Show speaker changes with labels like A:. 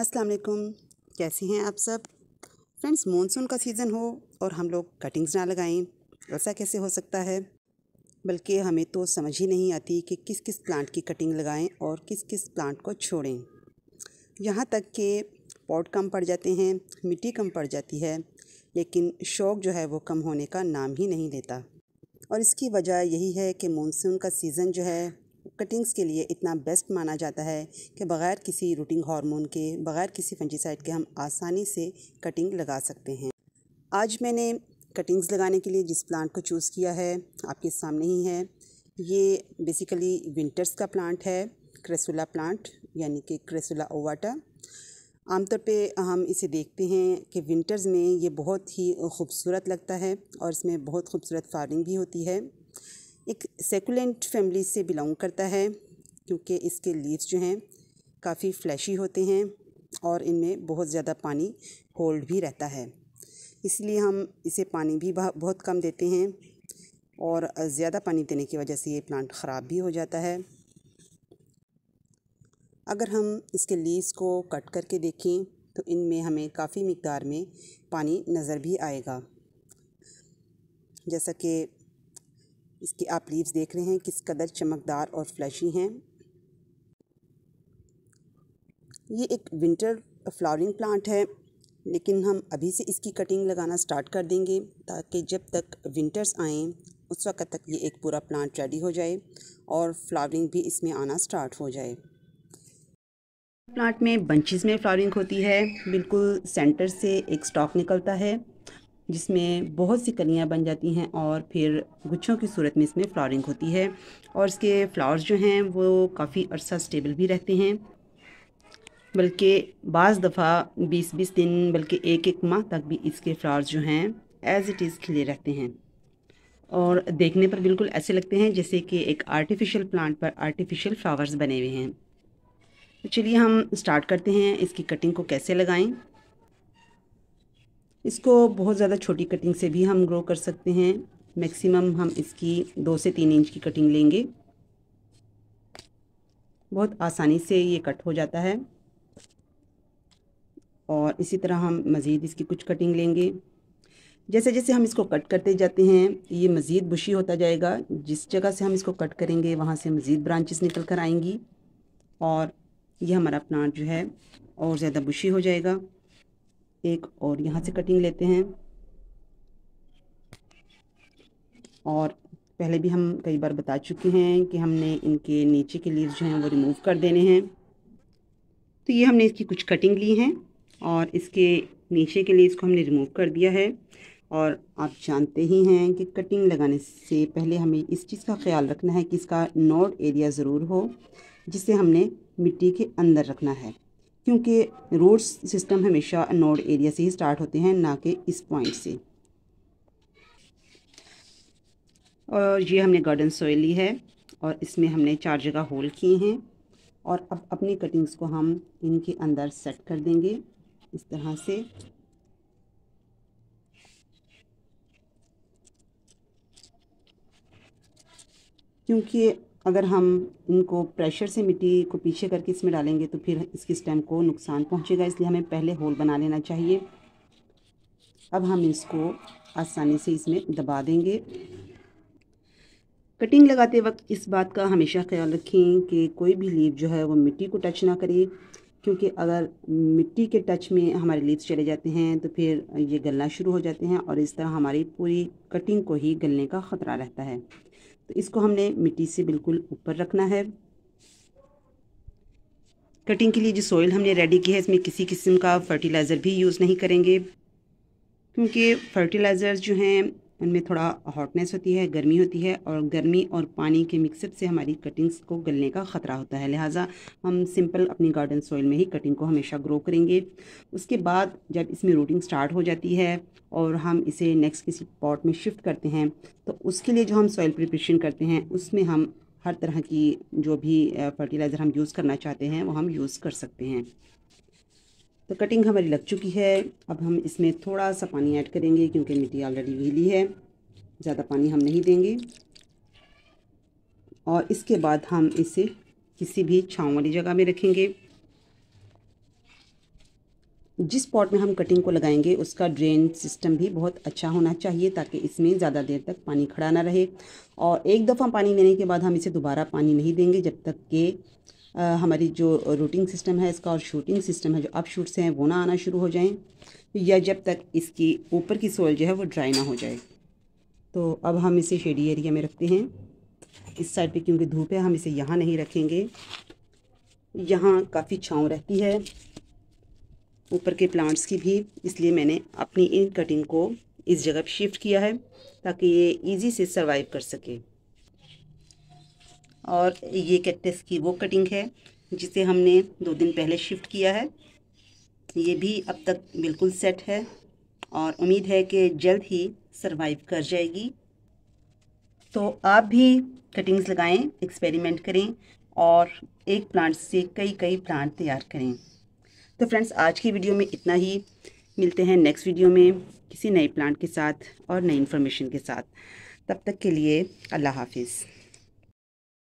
A: अस्सलाम वालेकुम कैसे हैं आप सब फ्रेंड्स मॉनसून का सीज़न हो और हम लोग कटिंग्स ना लगाएं ऐसा कैसे हो सकता है बल्कि हमें तो समझ ही नहीं आती कि किस किस प्लांट की कटिंग लगाएं और किस किस प्लांट को छोड़ें यहाँ तक कि पॉट कम पड़ जाते हैं मिट्टी कम पड़ जाती है लेकिन शौक़ जो है वो कम होने का नाम ही नहीं लेता और इसकी वजह यही है कि मॉनसून का सीज़न जो है कटिंग्स के लिए इतना बेस्ट माना जाता है कि बग़ैर किसी रूटिंग हार्मोन के बग़ैर किसी फंजीसाइड के हम आसानी से कटिंग लगा सकते हैं आज मैंने कटिंग्स लगाने के लिए जिस प्लांट को चूज़ किया है आपके सामने ही है ये बेसिकली विंटर्स का प्लांट है क्रेसुला प्लांट यानी कि क्रेसुला ओवाटा आमतौर पे हम इसे देखते हैं कि विंटर्स में ये बहुत ही खूबसूरत लगता है और इसमें बहुत खूबसूरत फार्मिंग भी होती है एक सेकुलेंट फैमिली से बिलोंग करता है क्योंकि इसके लीव्स जो हैं काफ़ी फ्लैशी होते हैं और इनमें बहुत ज़्यादा पानी होल्ड भी रहता है इसलिए हम इसे पानी भी बहुत कम देते हैं और ज़्यादा पानी देने की वजह से ये प्लांट ख़राब भी हो जाता है अगर हम इसके लीव्स को कट करके देखें तो इनमें हमें काफ़ी मकदार में पानी नज़र भी आएगा जैसा कि इसकी आप लीव्स देख रहे हैं किस कदर चमकदार और फ्लैशी हैं ये एक विंटर फ्लावरिंग प्लांट है लेकिन हम अभी से इसकी कटिंग लगाना स्टार्ट कर देंगे ताकि जब तक विंटर्स आएँ उस वक्त तक ये एक पूरा प्लांट रेडी हो जाए और फ्लावरिंग भी इसमें आना स्टार्ट हो जाए प्लांट में बंचेस में फ्लावरिंग होती है बिल्कुल सेंटर से एक स्टॉक निकलता है जिसमें बहुत सी कलियाँ बन जाती हैं और फिर गुच्छों की सूरत में इसमें फ्लॉरिंग होती है और इसके फ्लावर्स जो हैं वो काफ़ी अर्सा स्टेबल भी रहते हैं बल्कि बज़ दफ़ा बीस बीस दिन बल्कि एक एक माह तक भी इसके फ्लावर्स जो हैं एज़ इट इज़ खिले रहते हैं और देखने पर बिल्कुल ऐसे लगते हैं जैसे कि एक आर्टिफिशियल प्लांट पर आर्टिफिशियल फ्लावर्स बने हुए हैं तो चलिए हम स्टार्ट करते हैं इसकी कटिंग को कैसे लगाएं इसको बहुत ज़्यादा छोटी कटिंग से भी हम ग्रो कर सकते हैं मैक्सिमम हम इसकी दो से तीन इंच की कटिंग लेंगे बहुत आसानी से ये कट हो जाता है और इसी तरह हम मज़ीद इसकी कुछ कटिंग लेंगे जैसे जैसे हम इसको कट करते जाते हैं ये मज़ीद बुशी होता जाएगा जिस जगह से हम इसको कट करेंगे वहाँ से मज़ीद ब्रांचेस निकल कर आएंगी और ये हमारा प्लांट जो है और ज़्यादा बुशी हो जाएगा एक और यहाँ से कटिंग लेते हैं और पहले भी हम कई बार बता चुके हैं कि हमने इनके नीचे के लीव्स जो हैं वो रिमूव कर देने हैं तो ये हमने इसकी कुछ कटिंग ली हैं और इसके नीचे के लीव्स को हमने रिमूव कर दिया है और आप जानते ही हैं कि कटिंग लगाने से पहले हमें इस चीज़ का ख्याल रखना है कि इसका नोड एरिया ज़रूर हो जिसे हमने मिट्टी के अंदर रखना है क्योंकि रोड सिस्टम हमेशा नोड एरिया से ही स्टार्ट होते हैं ना कि इस पॉइंट से और ये हमने गार्डन सोइल ली है और इसमें हमने चार जगह होल किए हैं और अब अपनी कटिंग्स को हम इनके अंदर सेट कर देंगे इस तरह से क्योंकि अगर हम इनको प्रेशर से मिट्टी को पीछे करके इसमें डालेंगे तो फिर इसकी स्टेम को नुकसान पहुंचेगा इसलिए हमें पहले होल बना लेना चाहिए अब हम इसको आसानी से इसमें दबा देंगे कटिंग लगाते वक्त इस बात का हमेशा ख्याल रखें कि कोई भी लीव जो है वो मिट्टी को टच ना करे क्योंकि अगर मिट्टी के टच में हमारे लीव्स चले जाते हैं तो फिर ये गलना शुरू हो जाते हैं और इस तरह हमारी पूरी कटिंग को ही गलने का ख़तरा रहता है तो इसको हमने मिट्टी से बिल्कुल ऊपर रखना है कटिंग के लिए जो सॉइल हमने रेडी की है इसमें किसी किस्म का फर्टिलाइज़र भी यूज़ नहीं करेंगे क्योंकि फर्टिलाइज़र जो हैं उनमें थोड़ा हॉटनेस होती है गर्मी होती है और गर्मी और पानी के मिक्सअप से हमारी कटिंग्स को गलने का ख़तरा होता है लिहाजा हम सिंपल अपनी गार्डन सॉइल में ही कटिंग को हमेशा ग्रो करेंगे उसके बाद जब इसमें रूटिंग स्टार्ट हो जाती है और हम इसे नेक्स्ट किसी पॉट में शिफ्ट करते हैं तो उसके लिए जो हम सॉइल प्रिपरेशन करते हैं उसमें हम हर तरह की जो भी फर्टिलाइज़र हम यूज़ करना चाहते हैं वो हम यूज़ कर सकते हैं तो कटिंग हमारी लग चुकी है अब हम इसमें थोड़ा सा पानी ऐड करेंगे क्योंकि मिट्टी ऑलरेडी गीली है ज़्यादा पानी हम नहीं देंगे और इसके बाद हम इसे किसी भी छाँव वाली जगह में रखेंगे जिस पॉट में हम कटिंग को लगाएंगे उसका ड्रेन सिस्टम भी बहुत अच्छा होना चाहिए ताकि इसमें ज़्यादा देर तक पानी खड़ा ना रहे और एक दफ़ा पानी देने के बाद हम इसे दोबारा पानी नहीं देंगे जब तक कि हमारी जो रूटिंग सिस्टम है इसका और शूटिंग सिस्टम है जो अप शूट्स हैं वो ना आना शुरू हो जाएं या जब तक इसकी ऊपर की सोल जो है वो ड्राई ना हो जाए तो अब हम इसे शेडी एरिया में रखते हैं इस साइड पे क्योंकि धूप है हम इसे यहाँ नहीं रखेंगे यहाँ काफ़ी छाँव रहती है ऊपर के प्लांट्स की भी इसलिए मैंने अपनी इन कटिंग को इस जगह शिफ्ट किया है ताकि ये इजी से सर्वाइव कर सके और ये कैक्टस की वो कटिंग है जिसे हमने दो दिन पहले शिफ्ट किया है ये भी अब तक बिल्कुल सेट है और उम्मीद है कि जल्द ही सरवाइव कर जाएगी तो आप भी कटिंग्स लगाएं एक्सपेरिमेंट करें और एक प्लांट से कई कई प्लांट तैयार करें तो फ्रेंड्स आज की वीडियो में इतना ही मिलते हैं नेक्स्ट वीडियो में किसी नए प्लांट के साथ और नई इन्फॉर्मेशन के साथ तब तक के लिए अल्लाह हाफिज़